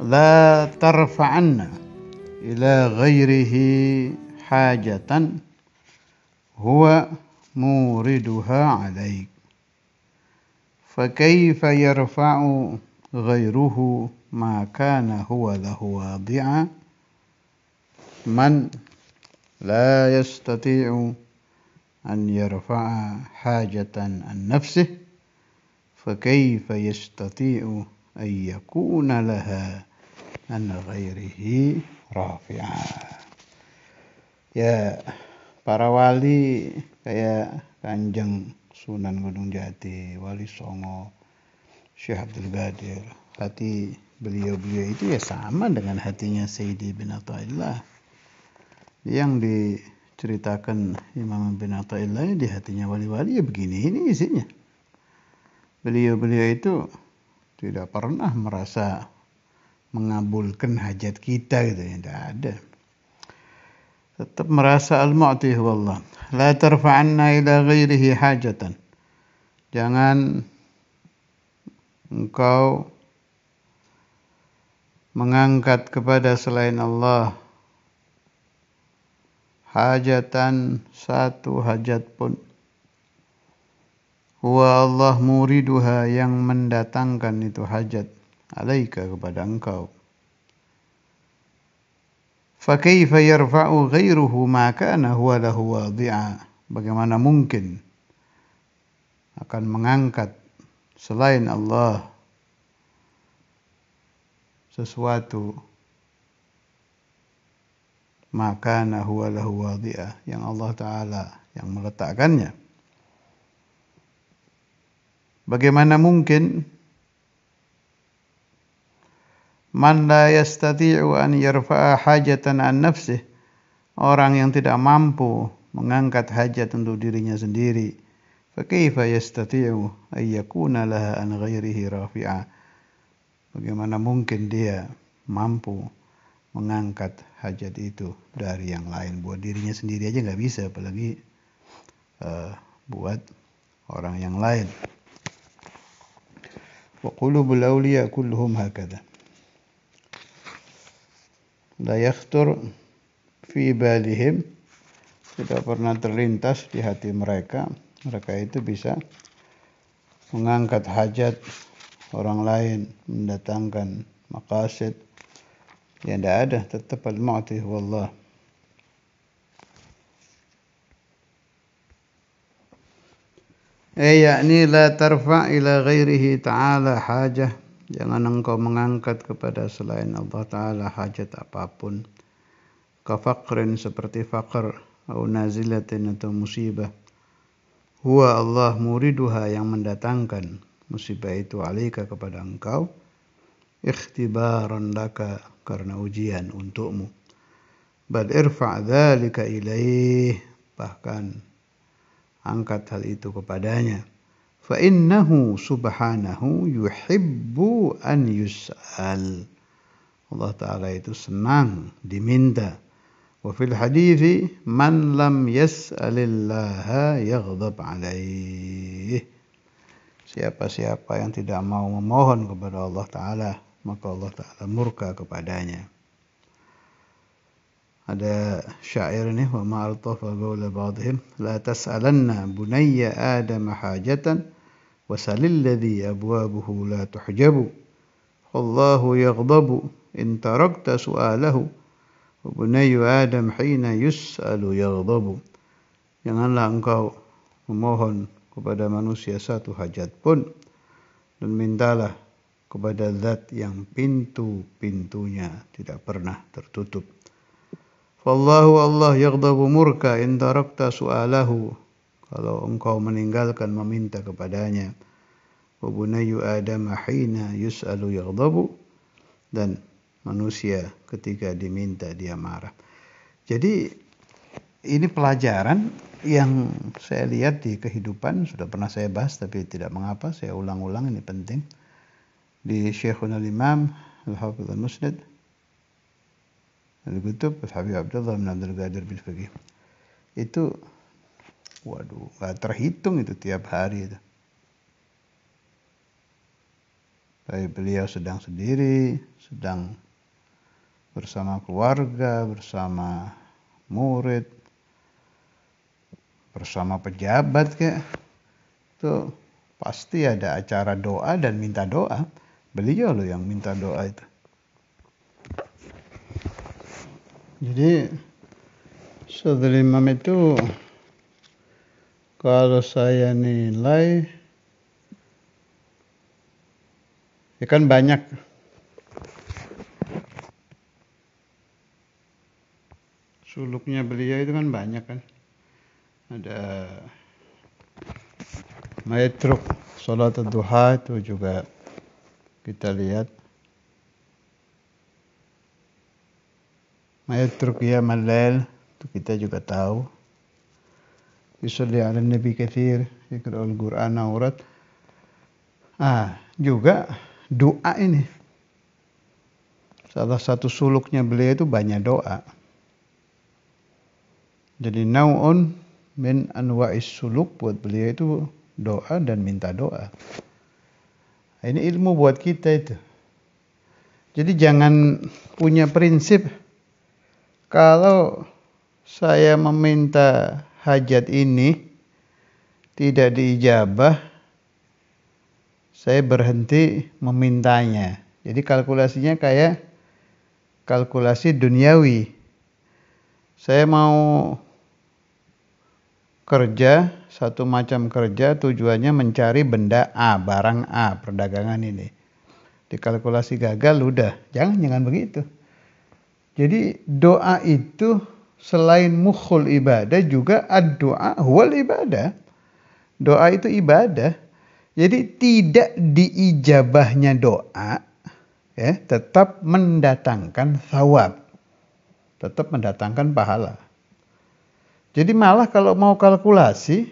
لا ترفعن إلى غيره حاجة هو موردها عليك فكيف يرفع غيره ما كان هو له واضعا من لا يستطيع أن يرفع حاجة عن نفسه فكيف يستطيع أن يكون لها عن غيره رافعا ya para wali kayak Kanjeng Sunan Gunung Jati, Wali Songo, Syekh Abdul Qadir. Hati beliau-beliau itu ya sama dengan hatinya Sayyidi bin Athaillah. Yang diceritakan Imam bin Athaillah di hatinya wali-wali ya begini ini isinya beliau-beliau itu tidak pernah merasa mengabulkan hajat kita gitu ya, tidak ada. Tetap merasa al-mu'ti Allah. La tarfa'anna ila ghairihi hajatan. Jangan engkau mengangkat kepada selain Allah hajatan satu hajat pun Wa Allah muriduha yang mendatangkan itu hajat alaika kepada engkau. Fakaifa yarfa'u ghairuhu maka kana huwa lahu Bagaimana mungkin akan mengangkat selain Allah sesuatu Maka kana huwa lahu yang Allah Ta'ala yang meletakkannya. Bagaimana mungkin man la yastati'u an yarfa'a hajatan an nafsih orang yang tidak mampu mengangkat hajat untuk dirinya sendiri fakaifa yastati'u ay yakuna laha an ghairihi rafi'a bagaimana mungkin dia mampu mengangkat hajat itu dari yang lain buat dirinya sendiri aja nggak bisa apalagi uh, buat orang yang lain wa qulubul awliya kulluhum hakadha la yakhtur fi balihim tidak pernah terlintas di hati mereka mereka itu bisa mengangkat hajat orang lain mendatangkan maqasid yang tidak ada tetap al-mu'ti wallah Eh yakni la tarfa ila ghairihi ta'ala hajah. Jangan engkau mengangkat kepada selain Allah Ta'ala hajat apapun. Kafakrin seperti fakr Au nazilatin atau musibah. Huwa Allah muriduha yang mendatangkan musibah itu alaika kepada engkau ikhtibaran laka karena ujian untukmu bal irfa' dalika ilaih bahkan angkat hal itu kepadanya. Fa innahu subhanahu yuhibbu an yus'al. Allah Ta'ala itu senang diminta. Wa fil hadithi man lam yas'alillaha yaghdab alaih. Siapa-siapa yang tidak mau memohon kepada Allah Ta'ala, maka Allah Ta'ala murka kepadanya ada syair nih wa ma'altafa gaula ba'dihim la tas'alanna bunayya adama hajatan wa wasalil ladhi abwabuhu la tuhjabu wallahu yaghdabu in tarakta su'alahu wa bunayyu adam hina yus'alu yaghdabu janganlah engkau memohon kepada manusia satu hajat pun dan mintalah kepada zat yang pintu-pintunya tidak pernah tertutup Wallahu Allah yaghdabu murka in tarakta su'alahu. Kalau engkau meninggalkan meminta kepadanya. Wa bunayyu adama hina yus'alu yaghdabu. Dan manusia ketika diminta dia marah. Jadi ini pelajaran yang saya lihat di kehidupan sudah pernah saya bahas tapi tidak mengapa saya ulang-ulang ini penting di Syekhul Imam al Hafidz Al-Musnad Al-Kutub Habib Abdullah bin Abdul Qadir bin Faqih. Itu waduh, nggak terhitung itu tiap hari itu. Baik beliau sedang sendiri, sedang bersama keluarga, bersama murid, bersama pejabat kayak itu pasti ada acara doa dan minta doa. Beliau loh yang minta doa itu. Jadi saudari imam itu kalau saya nilai ya kan banyak suluknya beliau itu kan banyak kan ada maetruk salat duha itu juga kita lihat Mayat qiyam al itu kita juga tahu. Yusalli ala nabi kathir, yakra'ul Qur'an aurat. Ah, juga doa ini. Salah satu suluknya beliau itu banyak doa. Jadi nau'un min anwa'is suluk buat beliau itu doa dan minta doa. Ini ilmu buat kita itu. Jadi jangan punya prinsip kalau saya meminta hajat ini tidak diijabah, saya berhenti memintanya. Jadi kalkulasinya kayak kalkulasi duniawi. Saya mau kerja, satu macam kerja tujuannya mencari benda A, barang A, perdagangan ini. Dikalkulasi gagal, udah. Jangan, jangan begitu. Jadi doa itu selain mukhul ibadah juga ad-doa huwal ibadah. Doa itu ibadah. Jadi tidak diijabahnya doa ya tetap mendatangkan thawab. Tetap mendatangkan pahala. Jadi malah kalau mau kalkulasi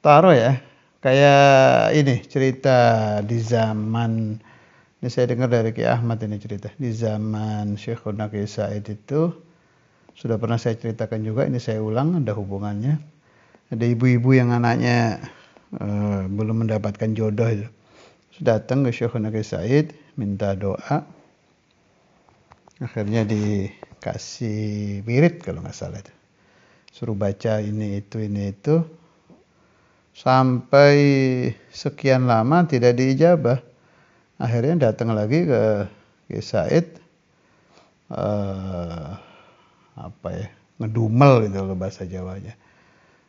taruh ya kayak ini cerita di zaman ini saya dengar dari Ki Ahmad ini cerita di zaman Syekh Ki Said itu sudah pernah saya ceritakan juga ini saya ulang ada hubungannya ada ibu-ibu yang anaknya uh, belum mendapatkan jodoh itu sudah datang ke Syekh Ki Said minta doa akhirnya dikasih wirid kalau nggak salah itu suruh baca ini itu ini itu sampai sekian lama tidak diijabah akhirnya datang lagi ke Kiai Said eh, apa ya ngedumel gitu loh bahasa Jawanya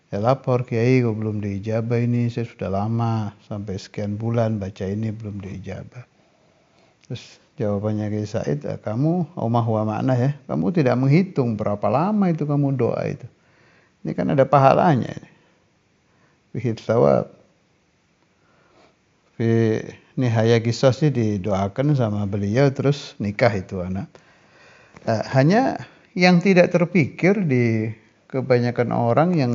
ya lapor Kiai kok belum diijabah ini saya sudah lama sampai sekian bulan baca ini belum diijabah terus jawabannya Kiai Said ah, kamu omah wa makna ya kamu tidak menghitung berapa lama itu kamu doa itu ini kan ada pahalanya bihit sawab fi Nihaya Kisos ini didoakan sama beliau terus nikah itu anak. Uh, hanya yang tidak terpikir di kebanyakan orang yang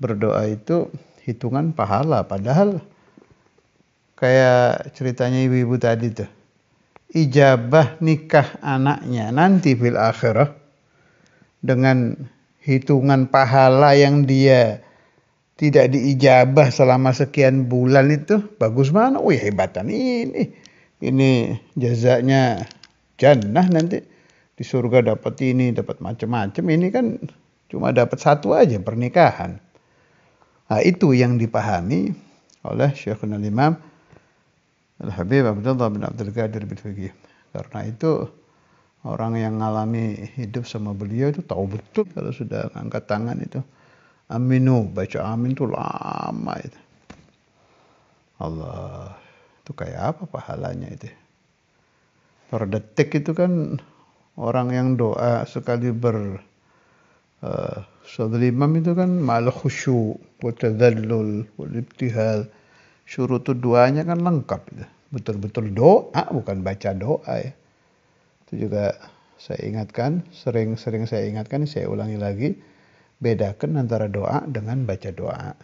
berdoa itu hitungan pahala. Padahal kayak ceritanya ibu-ibu tadi tuh. Ijabah nikah anaknya nanti fil akhirah dengan hitungan pahala yang dia tidak diijabah selama sekian bulan itu bagus mana? Wih hebatan ini. Ini jazanya jannah nanti di surga dapat ini, dapat macam-macam. Ini kan cuma dapat satu aja pernikahan. Nah, itu yang dipahami oleh Syekhul Imam Al-Habib Abdullah bin Abdul Qadir bin Karena itu orang yang mengalami hidup sama beliau itu tahu betul kalau sudah angkat tangan itu aminu baca amin tuh lama itu Allah itu kayak apa pahalanya itu per detik itu kan orang yang doa sekali ber uh, imam itu kan mal khusyuk wa tadallul wal ibtihal syurut doanya kan lengkap itu betul-betul doa bukan baca doa ya itu juga saya ingatkan sering-sering saya ingatkan saya ulangi lagi bedakan antara doa dengan baca doa.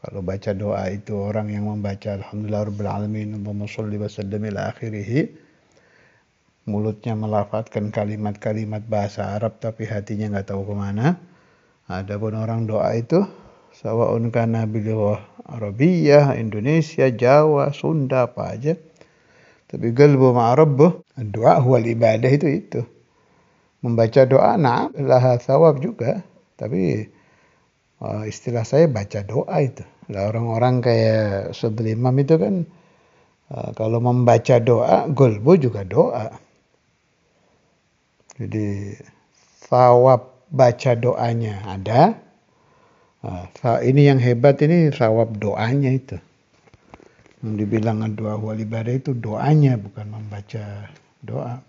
Kalau baca doa itu orang yang membaca Alhamdulillah Rabbil Alamin, Allahumma salli wa sallam ila akhirihi mulutnya melafatkan kalimat-kalimat bahasa Arab tapi hatinya nggak tahu kemana. Adapun orang doa itu sawaun kana bilughah Arabiyah, Indonesia, Jawa, Sunda apa aja. Tapi galbu ma'arabbuh, doa huwal ibadah itu itu. Membaca doa nah, laha sawab juga. Tapi eh, istilah saya baca doa itu. Lah orang-orang kayak sebelum itu kan eh, kalau membaca doa, golbu juga doa. Jadi sawab baca doanya ada. Uh, ini yang hebat ini sawab doanya itu. Yang dibilang doa wali ibadah itu doanya bukan membaca doa.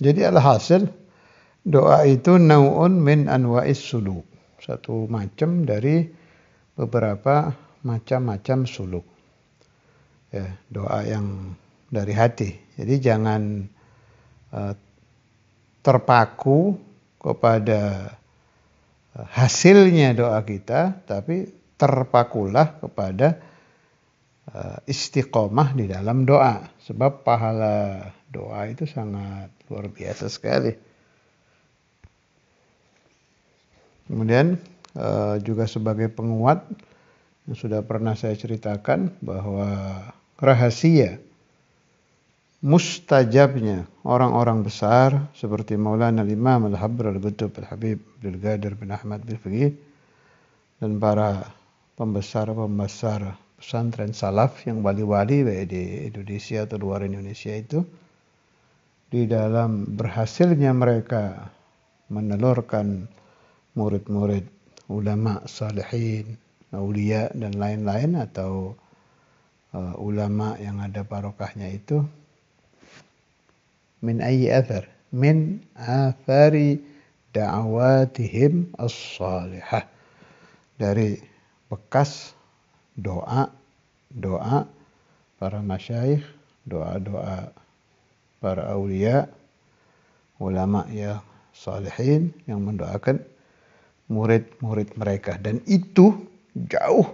Jadi alhasil doa itu nau'un min anwa'is suluk. Satu macam dari beberapa macam-macam suluk. Ya, doa yang dari hati. Jadi jangan uh, terpaku kepada eh, hasilnya doa kita, tapi terpakulah kepada eh, istiqomah di dalam doa. Sebab pahala doa itu sangat luar biasa sekali. Kemudian uh, juga sebagai penguat yang sudah pernah saya ceritakan bahwa rahasia mustajabnya orang-orang besar seperti Maulana Imam Al-Habr Al-Qutb Al-Habib Abdul Gadir bin Ahmad bin Faqih dan para pembesar-pembesar pesantren salaf yang wali-wali baik di Indonesia atau luar Indonesia itu di dalam berhasilnya mereka menelurkan murid-murid ulama salihin, aulia dan lain-lain atau uh, ulama yang ada barokahnya itu min ayyi athar min athari da'awatihim as-salihah dari bekas doa doa para masyayikh doa-doa para aulia ulama ya salihin yang mendoakan murid-murid mereka. Dan itu jauh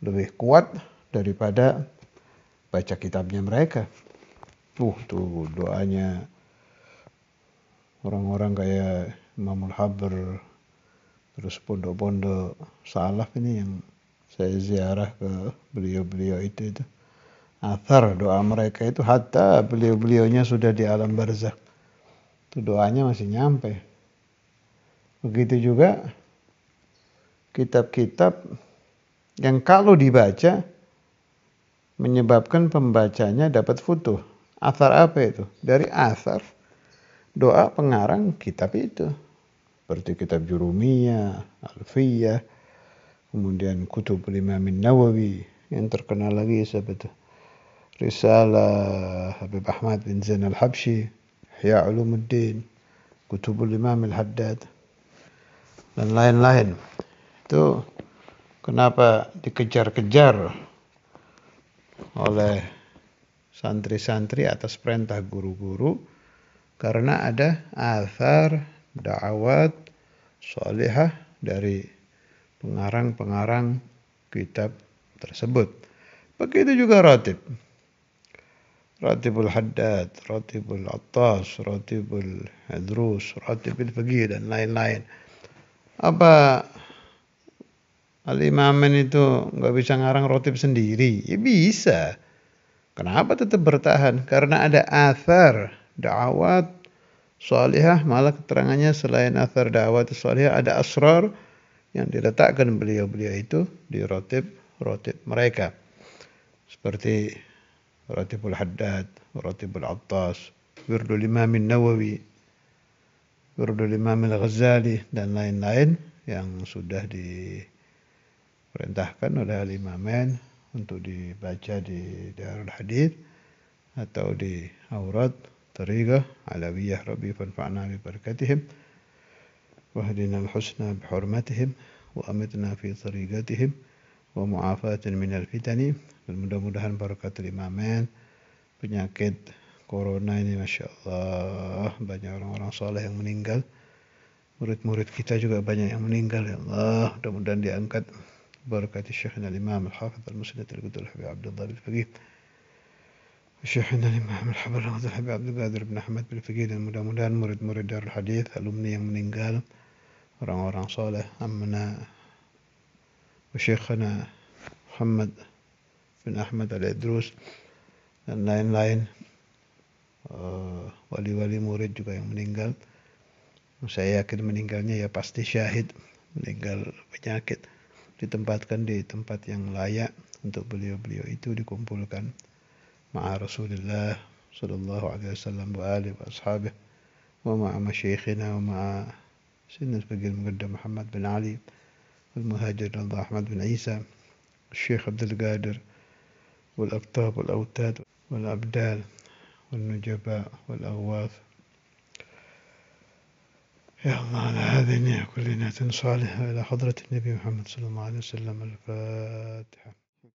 lebih kuat daripada baca kitabnya mereka. Uh, tuh doanya orang-orang kayak Imamul Haber, terus pondok-pondok salaf ini yang saya ziarah ke beliau-beliau itu itu athar doa mereka itu hatta beliau-beliaunya sudah di alam barzah. itu doanya masih nyampe Begitu juga kitab-kitab yang kalau dibaca menyebabkan pembacanya dapat futuh. Asar apa itu? Dari asar doa pengarang kitab itu. Seperti kitab Jurumiyah, Alfiyah, kemudian Kutub Min Nawawi, yang terkenal lagi siapa itu? Risalah Habib Ahmad bin Zain al Ya Ihya Ulumuddin, Kutubul Imam al-Haddad dan lain-lain. Itu kenapa dikejar-kejar oleh santri-santri atas perintah guru-guru karena ada athar da'awat solihah dari pengarang-pengarang kitab tersebut. Begitu juga ratib. Ratibul Haddad, Ratibul Attas, Ratibul Hadrus, Ratibul Faqih dan lain-lain apa Al itu nggak bisa ngarang rotib sendiri? Ya bisa. Kenapa tetap bertahan? Karena ada athar dawat, salihah malah keterangannya selain athar dawat, salihah ada asrar yang diletakkan beliau-beliau itu di rotib-rotib mereka. Seperti rotibul Haddad, rotibul Attas, Wirdul Imamin Nawawi, Nurul Imam Al-Ghazali dan lain-lain yang sudah diperintahkan oleh Al-Imamen untuk dibaca di Darul Hadith atau di Aurat Tariqah Alawiyah Rabbi fanfa'na bi barakatihim wahdina al-husna bi hurmatihim wa amitna fi tariqatihim wa mu'afatin minal fitani dan mudah-mudahan barakatul imamen penyakit corona ini masya Allah banyak orang-orang soleh yang meninggal murid-murid kita juga banyak yang meninggal ya Allah mudah-mudahan diangkat al الشيخنا الإمام الحافظ المسند القدر الحبيب عبد الله بالفقيه الشيخنا الإمام الحافظ habib Abdul عبد bin Ahmad أحمد بالفقيه dan mudah-mudahan murid-murid Darul Hadis alumni yang meninggal orang-orang soleh amna Syekhana Muhammad bin Ahmad al-Idrus dan lain-lain Eh, wali-wali murid juga yang meninggal saya yakin meninggalnya ya pasti syahid meninggal penyakit ditempatkan di tempat yang layak untuk beliau-beliau itu dikumpulkan ma'a Rasulullah sallallahu alaihi wasallam wa alihi wa wa ma'a masyayikhina wa ma'a bin Ali Al-Muhajir بن Ahmad bin Isa Syekh Abdul عيسى Wal-Aftab, Wal-Awtad, Wal-Abdal والنجباء والأغواث يا الله على هذه النية كل نية صالحة إلى حضرة النبي محمد صلى الله عليه وسلم الفاتحة